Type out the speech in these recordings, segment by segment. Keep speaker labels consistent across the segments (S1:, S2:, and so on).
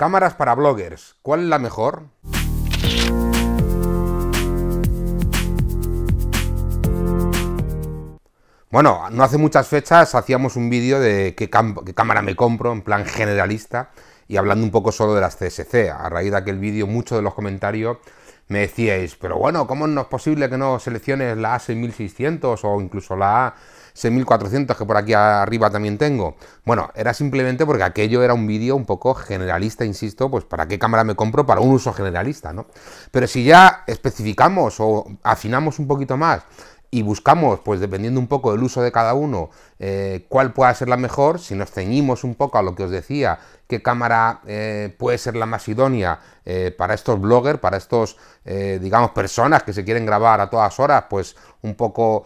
S1: Cámaras para bloggers, ¿cuál es la mejor? Bueno, no hace muchas fechas hacíamos un vídeo de qué, cámara me compro, en plan generalista, y hablando un poco solo de las CSC. A raíz de aquel vídeo, muchos de los comentarios me decíais, pero bueno, ¿cómo no es posible que no selecciones la A6600 o incluso la A... 6400 que por aquí arriba también tengo. Bueno, era simplemente porque aquello era un vídeo un poco generalista, insisto, pues para qué cámara me compro para un uso generalista, ¿no? Pero si ya especificamos o afinamos un poquito más y buscamos, pues dependiendo un poco del uso de cada uno, eh, cuál pueda ser la mejor, si nos ceñimos un poco a lo que os decía, qué cámara eh, puede ser la más idónea eh, para estos bloggers, para estos, digamos, personas que se quieren grabar a todas horas, pues un poco,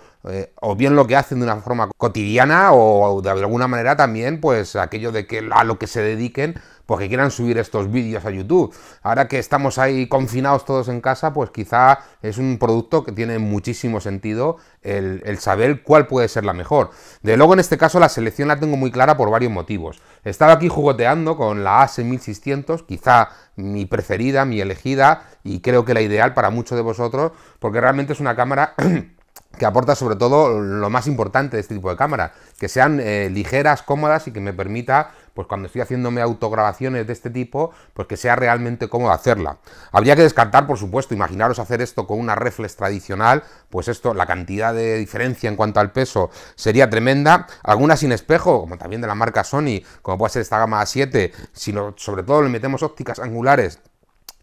S1: o bien lo que hacen de una forma cotidiana o de alguna manera también, pues aquello de que a lo que se dediquen, porque quieran subir estos vídeos a YouTube. Ahora que estamos ahí confinados todos en casa, pues quizá es un producto que tiene muchísimo sentido el, saber cuál puede ser la mejor. De luego en este caso la selección la tengo muy clara por varios motivos. Estaba aquí jugoteando con la a 1600, quizá mi preferida, mi elegida y creo que la ideal para muchos de vosotros, porque realmente es una cámara... que aporta sobre todo lo más importante de este tipo de cámara, que sean eh, ligeras, cómodas y que me permita, pues cuando estoy haciéndome autograbaciones de este tipo, pues que sea realmente cómodo hacerla. Habría que descartar, por supuesto, imaginaros hacer esto con una reflex tradicional, pues esto, la cantidad de diferencia en cuanto al peso sería tremenda. Algunas sin espejo, como también de la marca Sony, como puede ser esta gama A7, sino sobre todo le metemos ópticas angulares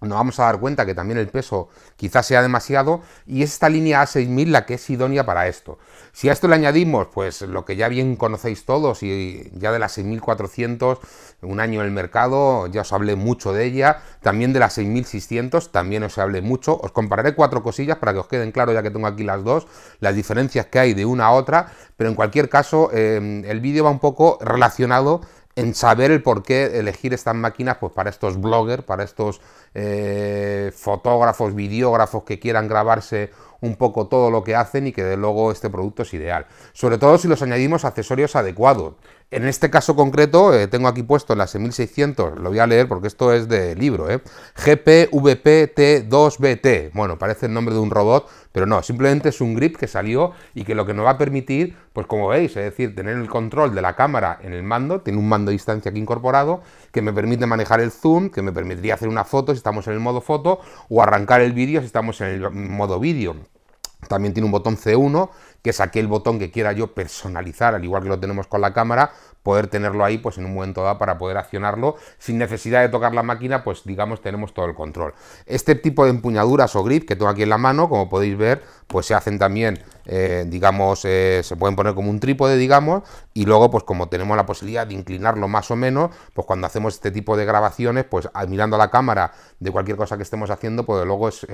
S1: nos vamos a dar cuenta que también el peso quizás sea demasiado y es esta línea A6000 la que es idónea para esto. Si a esto le añadimos pues lo que ya bien conocéis todos y ya de las 6400, un año en el mercado, ya os hablé mucho de ella, también de las 6600, también os hablé mucho, os compararé cuatro cosillas para que os queden claro ya que tengo aquí las dos, las diferencias que hay de una a otra, pero en cualquier caso eh, el vídeo va un poco relacionado en saber el por qué elegir estas máquinas pues para estos bloggers, para estos eh, fotógrafos, videógrafos que quieran grabarse un poco todo lo que hacen y que de luego este producto es ideal. Sobre todo si los añadimos accesorios adecuados. En este caso concreto, eh, tengo aquí puesto la 1600 e lo voy a leer porque esto es de libro, ¿eh? GPVPT2BT. Bueno, parece el nombre de un robot, pero no, simplemente es un grip que salió y que lo que nos va a permitir, pues como veis, es decir, tener el control de la cámara en el mando, tiene un mando de distancia aquí incorporado, que me permite manejar el zoom, que me permitiría hacer una foto si estamos en el modo foto, o arrancar el vídeo si estamos en el modo vídeo. También tiene un botón C1 que saque el botón que quiera yo personalizar, al igual que lo tenemos con la cámara, poder tenerlo ahí pues en un momento dado para poder accionarlo sin necesidad de tocar la máquina, pues digamos tenemos todo el control. Este tipo de empuñaduras o grip que tengo aquí en la mano, como podéis ver, pues se hacen también, eh, digamos, eh, se pueden poner como un trípode, digamos, y luego pues como tenemos la posibilidad de inclinarlo más o menos, pues cuando hacemos este tipo de grabaciones, pues mirando la cámara de cualquier cosa que estemos haciendo, pues luego es,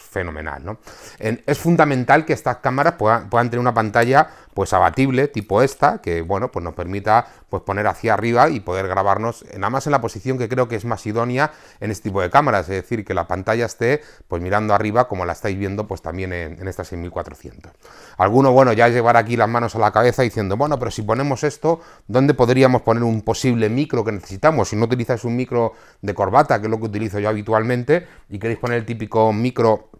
S1: fenomenal, ¿no? es fundamental que estas cámaras puedan, puedan tener una pantalla pues abatible, tipo esta, que bueno, pues nos permita pues poner hacia arriba y poder grabarnos nada más en la posición que creo que es más idónea en este tipo de cámaras, es decir, que la pantalla esté pues mirando arriba como la estáis viendo pues también en, en esta 6400. Alguno, bueno, ya llevar aquí las manos a la cabeza diciendo, bueno, pero si ponemos esto, ¿dónde podríamos poner un posible micro que necesitamos? Si no utilizáis un micro de corbata, que es lo que utilizo yo habitualmente, y queréis poner el típico micro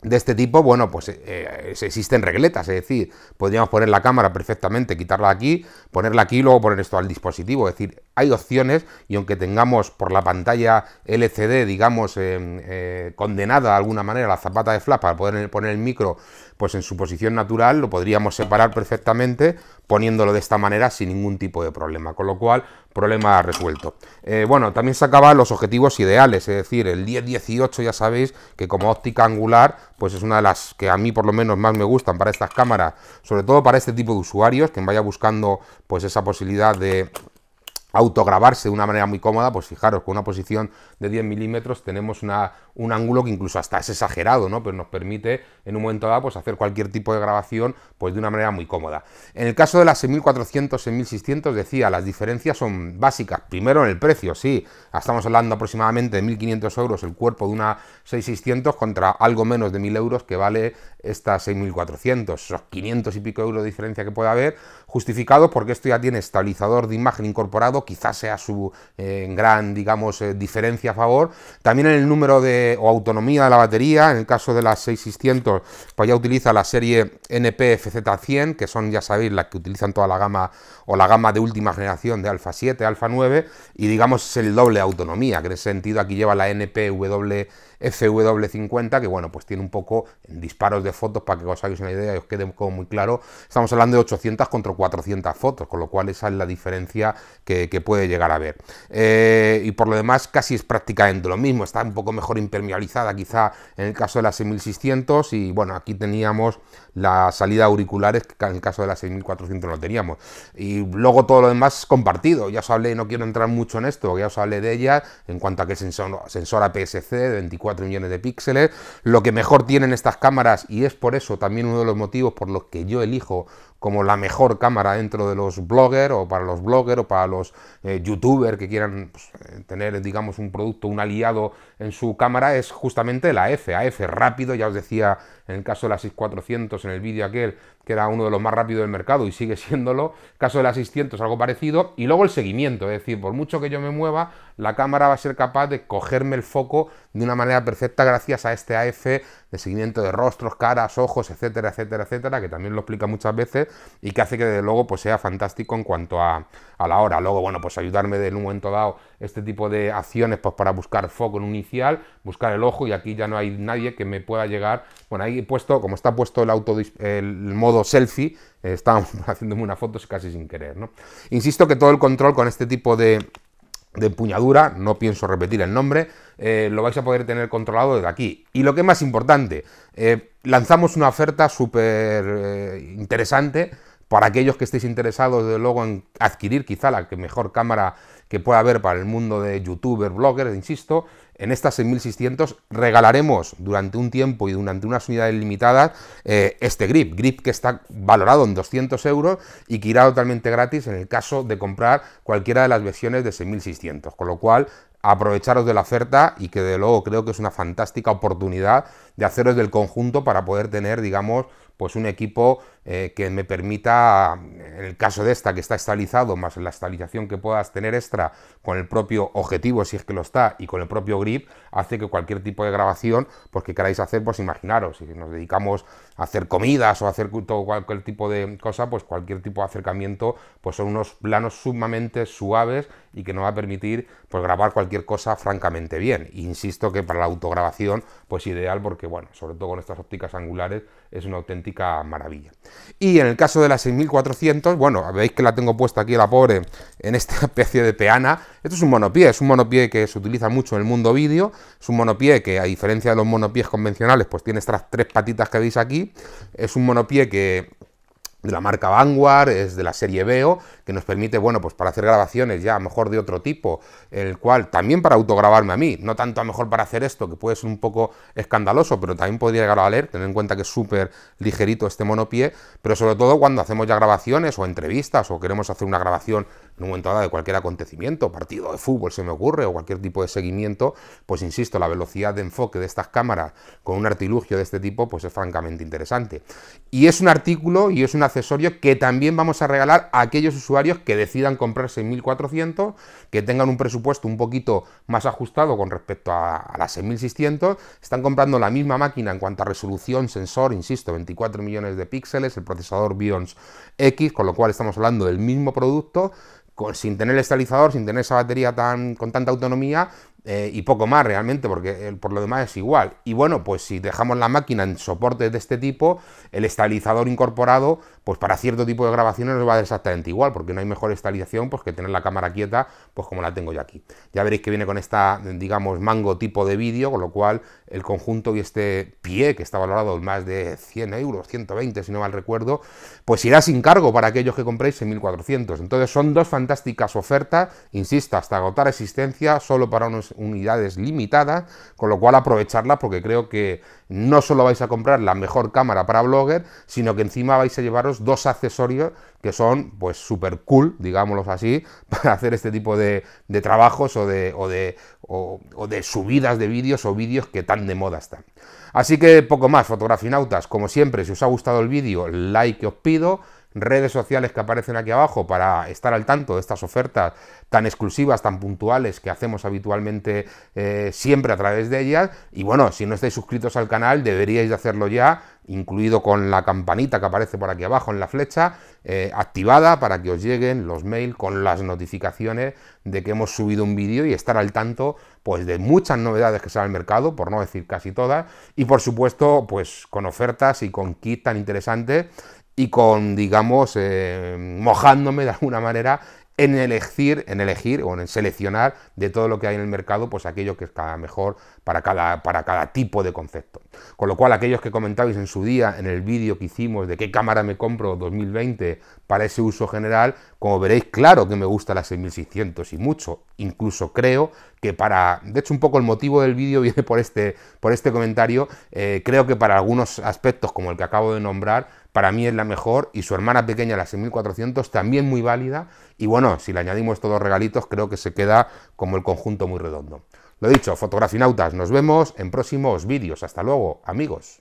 S1: de este tipo, bueno, pues eh, eh, existen regletas, es decir, podríamos poner la cámara perfectamente, quitarla aquí, ponerla aquí y luego poner esto al dispositivo, es decir, hay opciones y aunque tengamos por la pantalla LCD, digamos, em, eh, condenada de alguna manera la zapata de flash para poder poner el micro pues en su posición natural lo podríamos separar perfectamente poniéndolo de esta manera sin ningún tipo de problema, con lo cual problema resuelto. Eh, bueno, también sacaba los objetivos ideales, es decir, el 10-18 ya sabéis que como óptica angular, pues es una de las que a mí por lo menos más me gustan para estas cámaras, sobre todo para este tipo de usuarios, quien vaya buscando pues esa posibilidad de autograbarse de una manera muy cómoda, pues fijaros, con una posición de 10 milímetros tenemos una, un ángulo que incluso hasta es exagerado, ¿no? Pero nos permite en un momento dado pues hacer cualquier tipo de grabación pues de una manera muy cómoda. En el caso de las 6400, 6600, decía, las diferencias son básicas. Primero en el precio, sí, estamos hablando aproximadamente de 1500 euros el cuerpo de una 6600 contra algo menos de 1000 euros que vale esta 6400. Esos 500 y pico euros de diferencia que puede haber justificado porque esto ya tiene estabilizador de imagen incorporado, quizás sea su eh, gran, digamos, eh, diferencia a favor. También en el número de, o autonomía de la batería, en el caso de las 6600, pues ya utiliza la serie npfz FZ100, que son, ya sabéis, las que utilizan toda la gama o la gama de última generación de Alfa 7, Alfa 9 y digamos es el doble autonomía, que en ese sentido aquí lleva la NPW FW50, que bueno, pues tiene un poco disparos de fotos para que os hagáis una idea y os quede como muy claro. Estamos hablando de 800 contra 400 fotos, con lo cual esa es la diferencia que, puede llegar a ver. Eh, y por lo demás, casi es prácticamente lo mismo, está un poco mejor impermeabilizada, quizá en el caso de la 6600. Y bueno, aquí teníamos la salida auriculares, que en el caso de la 6400 no teníamos. Y luego todo lo demás compartido. Ya os hablé, no quiero entrar mucho en esto, ya os hablé de ella en cuanto a que sensor, sensor aps de 24 millones de píxeles. Lo que mejor tienen estas cámaras, y es por eso también uno de los motivos por los que yo elijo como la mejor cámara dentro de los bloggers o para los bloggers o para los eh, youtubers que quieran pues, eh, tener, digamos, un producto, un aliado en su cámara es justamente la F, AF rápido, ya os decía en el caso de la 6400 en el vídeo aquel que era uno de los más rápidos del mercado y sigue siéndolo, caso de la 600 algo parecido y luego el seguimiento, es decir, por mucho que yo me mueva, la cámara va a ser capaz de cogerme el foco de una manera perfecta gracias a este AF de seguimiento de rostros, caras, ojos, etcétera, etcétera, etcétera, que también lo explica muchas veces y que hace que desde luego pues, sea fantástico en cuanto a, a la hora. Luego, bueno, pues ayudarme de, un momento dado este tipo de acciones pues, para buscar foco en un inicial, buscar el ojo y aquí ya no hay nadie que me pueda llegar. Bueno, ahí he puesto, como está puesto el, auto, el modo selfie, eh, estábamos haciéndome una foto casi sin querer, ¿no? Insisto que todo el control con este tipo de de empuñadura, no pienso repetir el nombre, eh, lo vais a poder tener controlado desde aquí. Y lo que es más importante, eh, lanzamos una oferta súper eh, interesante para aquellos que estéis interesados, desde luego, en adquirir quizá la mejor cámara que pueda haber para el mundo de youtubers, bloggers, insisto, en estas 6600 regalaremos durante un tiempo y durante unas unidades limitadas eh, este grip, grip que está valorado en 200 euros y que irá totalmente gratis en el caso de comprar cualquiera de las versiones de 6600, con lo cual aprovecharos de la oferta y que de luego creo que es una fantástica oportunidad de haceros del conjunto para poder tener, digamos, pues un equipo eh, que me permita, en el caso de esta que está estabilizado, más la estabilización que puedas tener extra con el propio objetivo, si es que lo está, y con el propio grip, hace que cualquier tipo de grabación, pues que queráis hacer, pues imaginaros, si nos dedicamos a hacer comidas o hacer todo cualquier tipo de cosa, pues cualquier tipo de acercamiento, pues son unos planos sumamente suaves y que nos va a permitir, pues, grabar cualquier cosa francamente bien. insisto que para la autograbación, pues ideal porque, bueno, sobre todo con estas ópticas angulares, es una auténtica maravilla. Y en el caso de la 6400, bueno, veis que la tengo puesta aquí, la pobre, en esta especie de peana. Esto es un monopié, es un monopié que se utiliza mucho en el mundo vídeo. Es un monopié que, a diferencia de los monopies convencionales, pues tiene estas tres patitas que veis aquí. Es un monopié que de la marca Vanguard, es de la serie Veo, que nos permite, bueno, pues para hacer grabaciones ya a lo mejor de otro tipo, el cual también para autograbarme a mí, no tanto a lo mejor para hacer esto, que puede ser un poco escandaloso, pero también podría llegar a valer, tener en cuenta que es súper ligerito este monopié, pero sobre todo cuando hacemos ya grabaciones o entrevistas o queremos hacer una grabación en un momento dado de cualquier acontecimiento, partido de fútbol se me ocurre, o cualquier tipo de seguimiento, pues insisto, la velocidad de enfoque de estas cámaras con un artilugio de este tipo, pues es francamente interesante. Y es un artículo y es un accesorio que también vamos a regalar a aquellos usuarios que decidan comprar 6400, que tengan un presupuesto un poquito más ajustado con respecto a, a las 6600, están comprando la misma máquina en cuanto a resolución, sensor, insisto, 24 millones de píxeles, el procesador Bions X, con lo cual estamos hablando del mismo producto, sin tener el estabilizador, sin tener esa batería tan, con tanta autonomía, eh, y poco más realmente, porque eh, por lo demás es igual. Y bueno, pues si dejamos la máquina en soportes de este tipo, el estabilizador incorporado, pues para cierto tipo de grabaciones nos va a dar exactamente igual, porque no hay mejor estabilización pues, que tener la cámara quieta, pues como la tengo yo aquí. Ya veréis que viene con esta, digamos, mango tipo de vídeo, con lo cual el conjunto y este pie, que está valorado en más de 100 euros, 120 si no mal recuerdo, pues irá sin cargo para aquellos que compréis en 1400. Entonces son dos fantásticas ofertas, insisto, hasta agotar existencia, solo para unos unidades limitadas, con lo cual aprovecharlas porque creo que no solo vais a comprar la mejor cámara para blogger, sino que encima vais a llevaros dos accesorios que son pues súper cool, digámoslo así, para hacer este tipo de, trabajos o de, o, de, o, de subidas de vídeos o vídeos que tan de moda están. Así que poco más, fotografinautas, como siempre, si os ha gustado el vídeo, like os pido redes sociales que aparecen aquí abajo para estar al tanto de estas ofertas tan exclusivas, tan puntuales que hacemos habitualmente eh, siempre a través de ellas. Y bueno, si no estáis suscritos al canal, deberíais de hacerlo ya, incluido con la campanita que aparece por aquí abajo en la flecha, eh, activada para que os lleguen los mails con las notificaciones de que hemos subido un vídeo y estar al tanto pues de muchas novedades que sale al mercado, por no decir casi todas, y por supuesto, pues con ofertas y con kits tan interesantes y con, digamos, eh, mojándome de alguna manera en elegir, en elegir o en seleccionar de todo lo que hay en el mercado, pues aquello que es cada mejor para cada, para cada tipo de concepto. Con lo cual, aquellos que comentabais en su día, en el vídeo que hicimos de qué cámara me compro 2020 para ese uso general, como veréis, claro que me gusta la 6600 y mucho. Incluso creo que para, de hecho un poco el motivo del vídeo viene por este, este comentario, eh, creo que para algunos aspectos como el que acabo de nombrar, para mí es la mejor y su hermana pequeña, la 6400, también muy válida y bueno, si le añadimos estos dos regalitos creo que se queda como el conjunto muy redondo. Lo dicho, fotografinautas, nos vemos en próximos vídeos. Hasta luego, amigos.